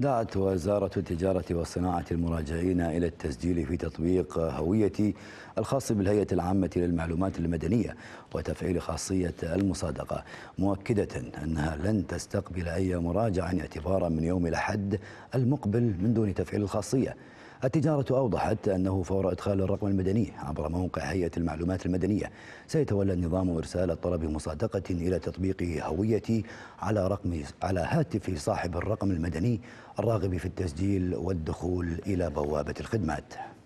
دعت وزارة التجارة والصناعة المراجعين إلى التسجيل في تطبيق هويتي الخاص بالهيئة العامة للمعلومات المدنية وتفعيل خاصية المصادقة مؤكدة أنها لن تستقبل أي مراجعة اعتبارا من يوم الأحد المقبل من دون تفعيل الخاصية التجارة أوضحت أنه فور إدخال الرقم المدني عبر موقع هيئة المعلومات المدنية سيتولى النظام إرسال الطلب مصادقة إلى تطبيق هويتي على رقم على هاتف صاحب الرقم المدني الراغب في التسجيل والدخول إلى بوابة الخدمات